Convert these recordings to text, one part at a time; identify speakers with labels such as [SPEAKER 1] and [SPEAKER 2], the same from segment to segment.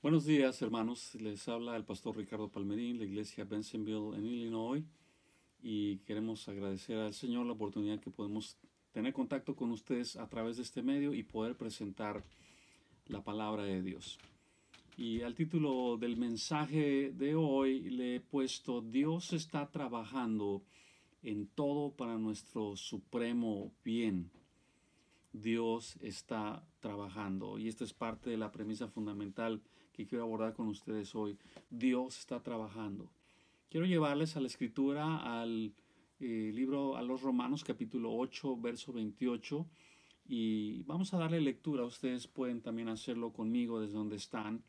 [SPEAKER 1] Buenos días, hermanos. Les habla el pastor Ricardo Palmerín, la iglesia Bensonville en Illinois. Y queremos agradecer al Señor la oportunidad que podemos tener contacto con ustedes a través de este medio y poder presentar la palabra de Dios. Y al título del mensaje de hoy le he puesto Dios está trabajando en todo para nuestro supremo bien. Dios está trabajando. Y esta es parte de la premisa fundamental que quiero abordar con ustedes hoy. Dios está trabajando. Quiero llevarles a la escritura, al eh, libro, a los Romanos capítulo 8, verso 28. Y vamos a darle lectura. Ustedes pueden también hacerlo conmigo desde donde están.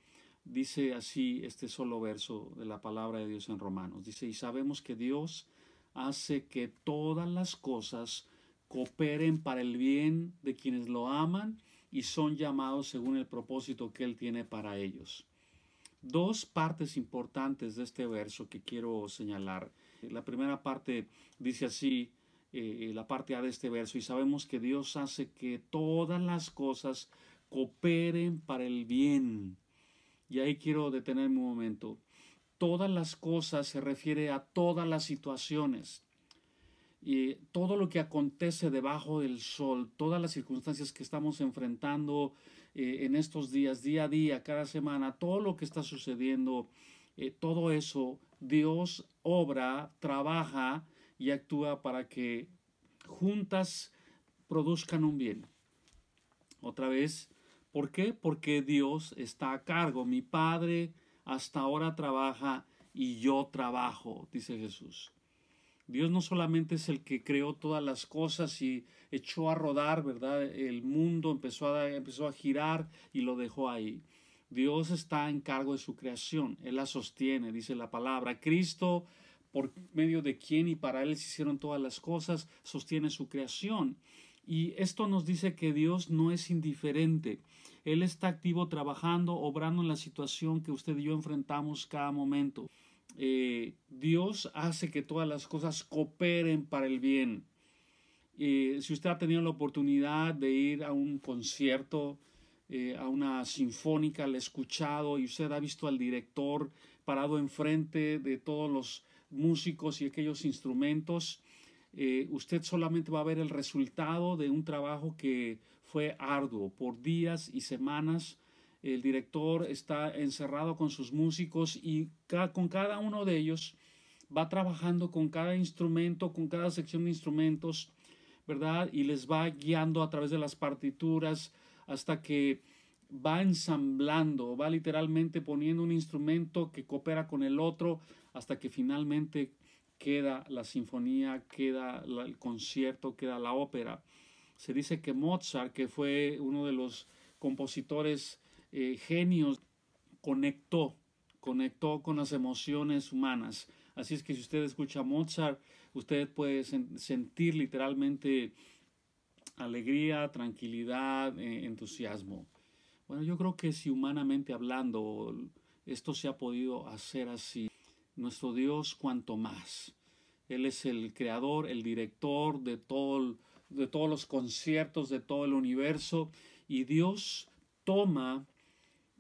[SPEAKER 1] Dice así este solo verso de la palabra de Dios en Romanos. Dice, y sabemos que Dios hace que todas las cosas cooperen para el bien de quienes lo aman y son llamados según el propósito que Él tiene para ellos. Dos partes importantes de este verso que quiero señalar. La primera parte dice así, eh, la parte A de este verso, y sabemos que Dios hace que todas las cosas cooperen para el bien. Y ahí quiero detenerme un momento. Todas las cosas se refiere a todas las situaciones y eh, todo lo que acontece debajo del sol, todas las circunstancias que estamos enfrentando eh, en estos días, día a día, cada semana, todo lo que está sucediendo, eh, todo eso, Dios obra, trabaja y actúa para que juntas produzcan un bien. Otra vez, ¿por qué? Porque Dios está a cargo. Mi Padre hasta ahora trabaja y yo trabajo, dice Jesús. Dios no solamente es el que creó todas las cosas y echó a rodar, ¿verdad? El mundo empezó a, empezó a girar y lo dejó ahí. Dios está en cargo de su creación, Él la sostiene, dice la palabra. Cristo, por medio de quien y para Él se hicieron todas las cosas, sostiene su creación. Y esto nos dice que Dios no es indiferente. Él está activo trabajando, obrando en la situación que usted y yo enfrentamos cada momento. Eh, Dios hace que todas las cosas cooperen para el bien. Eh, si usted ha tenido la oportunidad de ir a un concierto, eh, a una sinfónica, le ha escuchado y usted ha visto al director parado enfrente de todos los músicos y aquellos instrumentos, usted solamente va a ver el resultado de un trabajo que fue arduo por días y semanas el director está encerrado con sus músicos y con cada uno de ellos va trabajando con cada instrumento, con cada sección de instrumentos, ¿verdad? Y les va guiando a través de las partituras hasta que va ensamblando, va literalmente poniendo un instrumento que coopera con el otro hasta que finalmente queda la sinfonía, queda el concierto, queda la ópera. Se dice que Mozart, que fue uno de los compositores eh, genios, conectó, conectó con las emociones humanas. Así es que si usted escucha Mozart, usted puede sentir literalmente alegría, tranquilidad, eh, entusiasmo. Bueno, yo creo que si humanamente hablando esto se ha podido hacer así, nuestro Dios cuanto más. Él es el creador, el director de, todo, de todos los conciertos, de todo el universo, y Dios toma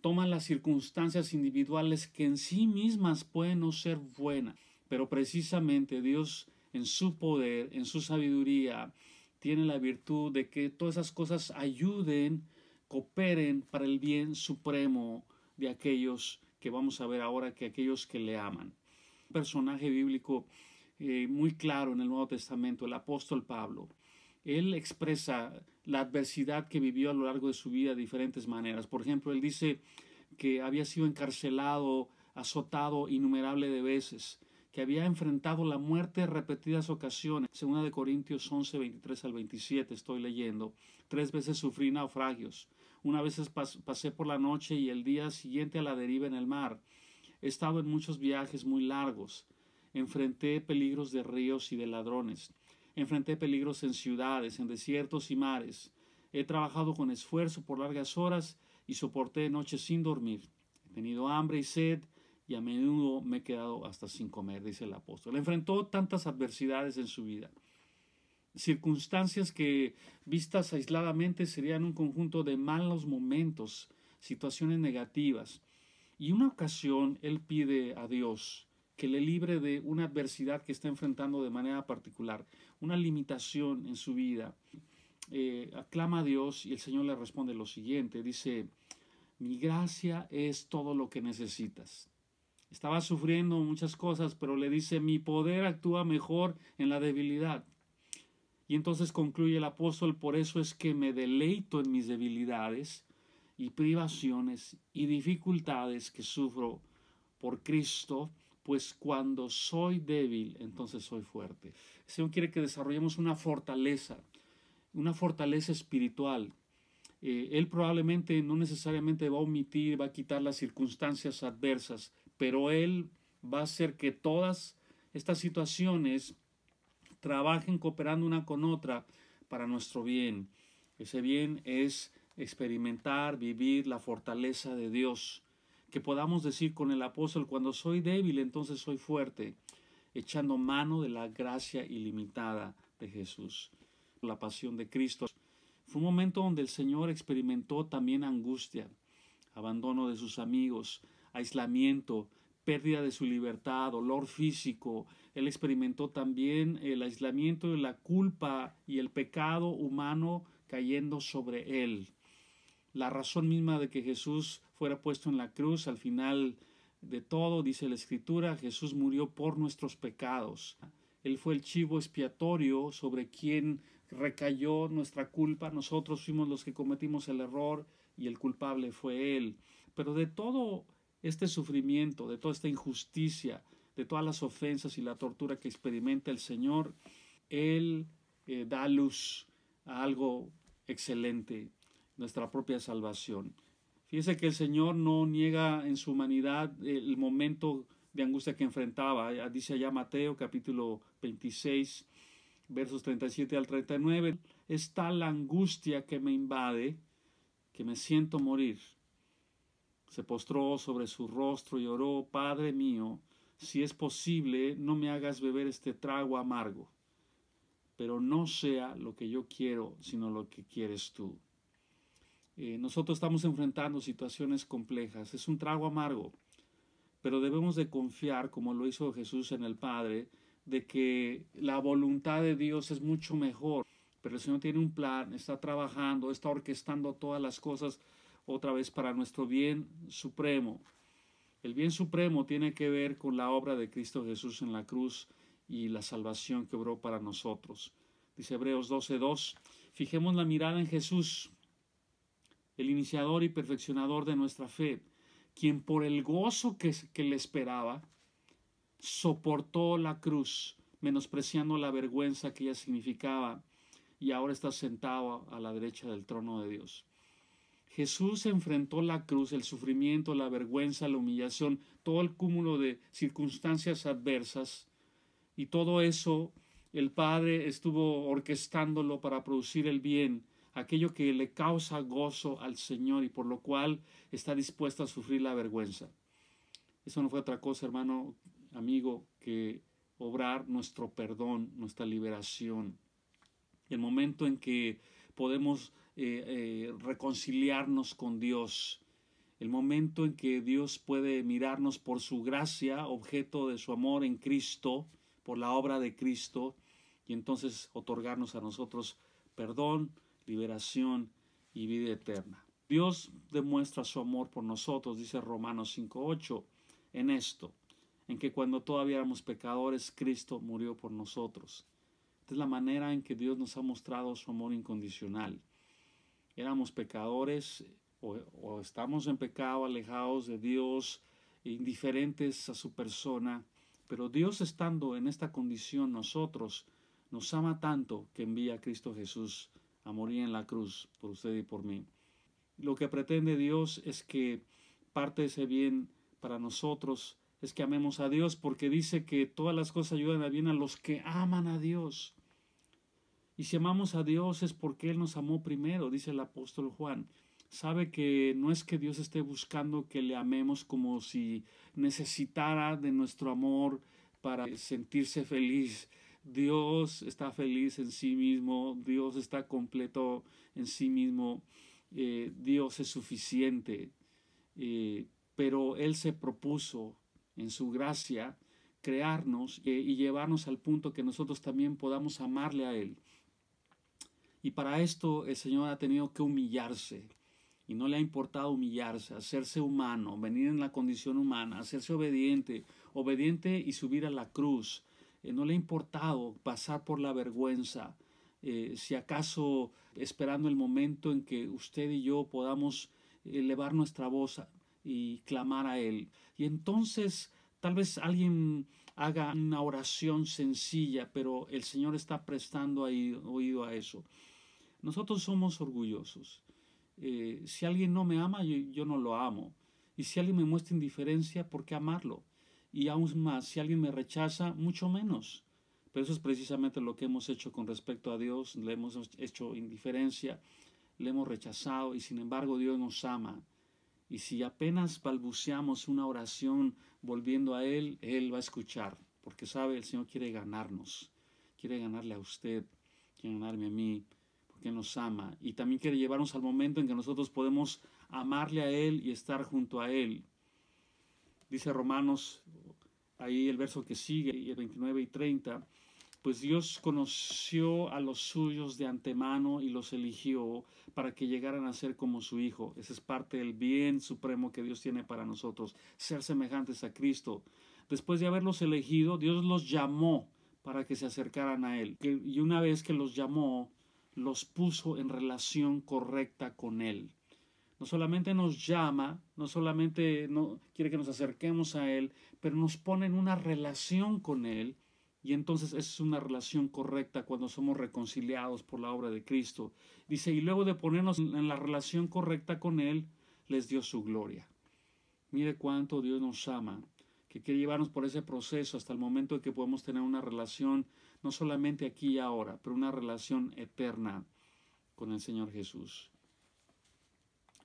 [SPEAKER 1] toman las circunstancias individuales que en sí mismas pueden no ser buenas, pero precisamente Dios en su poder, en su sabiduría, tiene la virtud de que todas esas cosas ayuden, cooperen para el bien supremo de aquellos que vamos a ver ahora, que aquellos que le aman. Un personaje bíblico eh, muy claro en el Nuevo Testamento, el apóstol Pablo. Él expresa la adversidad que vivió a lo largo de su vida de diferentes maneras. Por ejemplo, él dice que había sido encarcelado, azotado innumerable de veces, que había enfrentado la muerte repetidas ocasiones. Segunda de Corintios 11, 23 al 27, estoy leyendo. Tres veces sufrí naufragios. Una vez pasé por la noche y el día siguiente a la deriva en el mar. He estado en muchos viajes muy largos. Enfrenté peligros de ríos y de ladrones. Enfrenté peligros en ciudades, en desiertos y mares. He trabajado con esfuerzo por largas horas y soporté noches sin dormir. He tenido hambre y sed y a menudo me he quedado hasta sin comer, dice el apóstol. Enfrentó tantas adversidades en su vida. Circunstancias que vistas aisladamente serían un conjunto de malos momentos, situaciones negativas. Y una ocasión él pide a Dios que le libre de una adversidad que está enfrentando de manera particular, una limitación en su vida. Eh, aclama a Dios y el Señor le responde lo siguiente, dice, mi gracia es todo lo que necesitas. Estaba sufriendo muchas cosas, pero le dice, mi poder actúa mejor en la debilidad. Y entonces concluye el apóstol, por eso es que me deleito en mis debilidades y privaciones y dificultades que sufro por Cristo, pues cuando soy débil, entonces soy fuerte. El Señor quiere que desarrollemos una fortaleza, una fortaleza espiritual. Eh, él probablemente no necesariamente va a omitir, va a quitar las circunstancias adversas, pero Él va a hacer que todas estas situaciones trabajen cooperando una con otra para nuestro bien. Ese bien es experimentar, vivir la fortaleza de Dios que podamos decir con el apóstol, cuando soy débil, entonces soy fuerte, echando mano de la gracia ilimitada de Jesús, la pasión de Cristo. Fue un momento donde el Señor experimentó también angustia, abandono de sus amigos, aislamiento, pérdida de su libertad, dolor físico. Él experimentó también el aislamiento de la culpa y el pecado humano cayendo sobre él la razón misma de que Jesús fuera puesto en la cruz al final de todo, dice la Escritura, Jesús murió por nuestros pecados. Él fue el chivo expiatorio sobre quien recayó nuestra culpa, nosotros fuimos los que cometimos el error y el culpable fue Él. Pero de todo este sufrimiento, de toda esta injusticia, de todas las ofensas y la tortura que experimenta el Señor, Él eh, da luz a algo excelente, nuestra propia salvación. Fíjese que el Señor no niega en su humanidad el momento de angustia que enfrentaba. Eh, dice allá Mateo capítulo 26, versos 37 al 39. Es la angustia que me invade que me siento morir. Se postró sobre su rostro y oró, Padre mío, si es posible, no me hagas beber este trago amargo, pero no sea lo que yo quiero, sino lo que quieres tú. Eh, nosotros estamos enfrentando situaciones complejas, es un trago amargo, pero debemos de confiar, como lo hizo Jesús en el Padre, de que la voluntad de Dios es mucho mejor. Pero el Señor tiene un plan, está trabajando, está orquestando todas las cosas otra vez para nuestro bien supremo. El bien supremo tiene que ver con la obra de Cristo Jesús en la cruz y la salvación que obró para nosotros. Dice Hebreos 12:2, fijemos la mirada en Jesús, el iniciador y perfeccionador de nuestra fe, quien por el gozo que, le esperaba, soportó la cruz, menospreciando la vergüenza que ella significaba, y ahora está sentado a la derecha del trono de Dios. Jesús enfrentó la cruz, el sufrimiento, la vergüenza, la humillación, todo el cúmulo de circunstancias adversas, y todo eso el Padre estuvo orquestándolo para producir el bien aquello que le causa gozo al Señor y por lo cual está dispuesto a sufrir la vergüenza. Eso no fue otra cosa, hermano, amigo, que obrar nuestro perdón, nuestra liberación. El momento en que podemos eh, eh, reconciliarnos con Dios, el momento en que Dios puede mirarnos por su gracia, objeto de su amor en Cristo, por la obra de Cristo, y entonces otorgarnos a nosotros perdón, liberación y vida eterna. Dios demuestra su amor por nosotros, dice Romanos 5.8, en esto, en que cuando todavía éramos pecadores, Cristo murió por nosotros. Esta es la manera en que Dios nos ha mostrado su amor incondicional. Éramos pecadores o, o estamos en pecado, alejados de Dios, indiferentes a su persona, pero Dios estando en esta condición, nosotros, nos ama tanto que envía a Cristo Jesús a morir en la cruz por usted y por mí. Lo que pretende Dios es que parte de ese bien para nosotros es que amemos a Dios, porque dice que todas las cosas ayudan a bien a los que aman a Dios. Y si amamos a Dios es porque Él nos amó primero, dice el apóstol Juan. Sabe que no es que Dios esté buscando que le amemos como si necesitara de nuestro amor para sentirse feliz, Dios está feliz en sí mismo, Dios está completo en sí mismo, eh, Dios es suficiente, eh, pero Él se propuso en su gracia crearnos eh, y llevarnos al punto que nosotros también podamos amarle a Él. Y para esto el Señor ha tenido que humillarse. Y no le ha importado humillarse, hacerse humano, venir en la condición humana, hacerse obediente, obediente y subir a la cruz eh, no le ha importado pasar por la vergüenza, eh, si acaso esperando el momento en que usted y yo podamos elevar nuestra voz y clamar a Él. Y entonces tal vez alguien haga una oración sencilla, pero el Señor está prestando oído a eso. Nosotros somos orgullosos. Eh, si alguien no me ama, yo, no lo amo. Y si alguien me muestra indiferencia, ¿por qué amarlo? y aún más, si alguien me rechaza, mucho menos. Pero eso es precisamente lo que hemos hecho con respecto a Dios, le hemos hecho indiferencia, le hemos rechazado y sin embargo Dios nos ama. Y si apenas balbuceamos una oración volviendo a Él, Él va a escuchar, porque sabe, el Señor quiere ganarnos, quiere ganarle a usted, quiere ganarme a mí, porque nos ama. Y también quiere llevarnos al momento en que nosotros podemos amarle a Él y estar junto a Él dice Romanos, ahí el verso que sigue, y el 29 y 30, pues Dios conoció a los suyos de antemano y los eligió para que llegaran a ser como su Hijo. Ese es parte del bien supremo que Dios tiene para nosotros, ser semejantes a Cristo. Después de haberlos elegido, Dios los llamó para que se acercaran a Él. Y una vez que los llamó, los puso en relación correcta con Él no solamente nos llama, no solamente no, quiere que nos acerquemos a Él, pero nos pone en una relación con Él. Y entonces es una relación correcta cuando somos reconciliados por la obra de Cristo. Dice, y luego de ponernos en la relación correcta con Él, les dio su gloria. Mire cuánto Dios nos ama, que quiere llevarnos por ese proceso hasta el momento en que podemos tener una relación, no solamente aquí y ahora, pero una relación eterna con el Señor Jesús.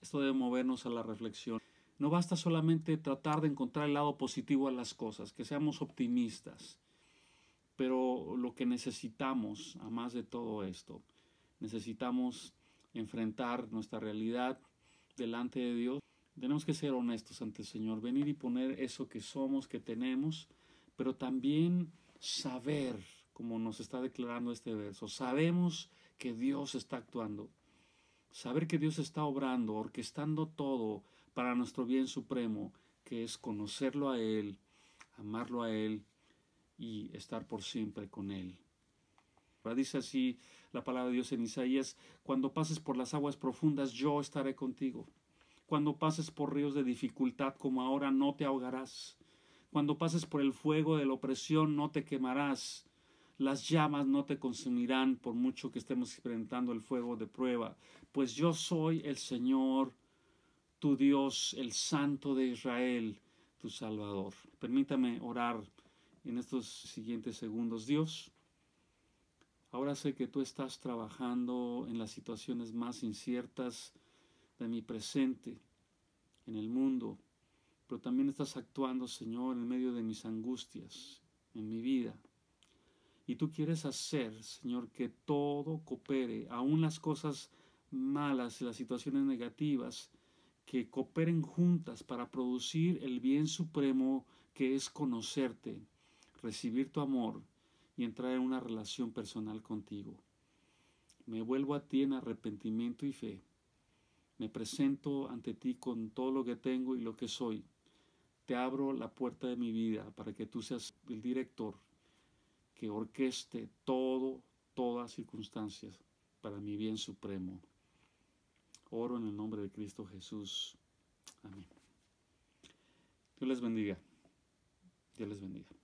[SPEAKER 1] Esto debe movernos a la reflexión. No basta solamente tratar de encontrar el lado positivo a las cosas, que seamos optimistas. Pero lo que necesitamos, a más de todo esto, necesitamos enfrentar nuestra realidad delante de Dios. Tenemos que ser honestos ante el Señor, venir y poner eso que somos, que tenemos, pero también saber, como nos está declarando este verso, sabemos que Dios está actuando saber que Dios está obrando, orquestando todo para nuestro bien supremo, que es conocerlo a Él, amarlo a Él y estar por siempre con Él. Dice así la palabra de Dios en Isaías, cuando pases por las aguas profundas, yo estaré contigo. Cuando pases por ríos de dificultad como ahora, no te ahogarás. Cuando pases por el fuego de la opresión, no te quemarás las llamas no te consumirán por mucho que estemos enfrentando el fuego de prueba, pues yo soy el Señor, tu Dios, el Santo de Israel, tu Salvador. Permítame orar en estos siguientes segundos. Dios, ahora sé que tú estás trabajando en las situaciones más inciertas de mi presente, en el mundo, pero también estás actuando, Señor, en medio de mis angustias, en mi vida y tú quieres hacer, Señor, que todo coopere, aun las cosas malas, y las situaciones negativas, que cooperen juntas para producir el bien supremo que es conocerte, recibir tu amor y entrar en una relación personal contigo. Me vuelvo a ti en arrepentimiento y fe. Me presento ante ti con todo lo que tengo y lo que soy. Te abro la puerta de mi vida para que tú seas el director que orqueste todo, todas circunstancias para mi bien supremo. Oro en el nombre de Cristo Jesús. Amén. Dios les bendiga. Dios les bendiga.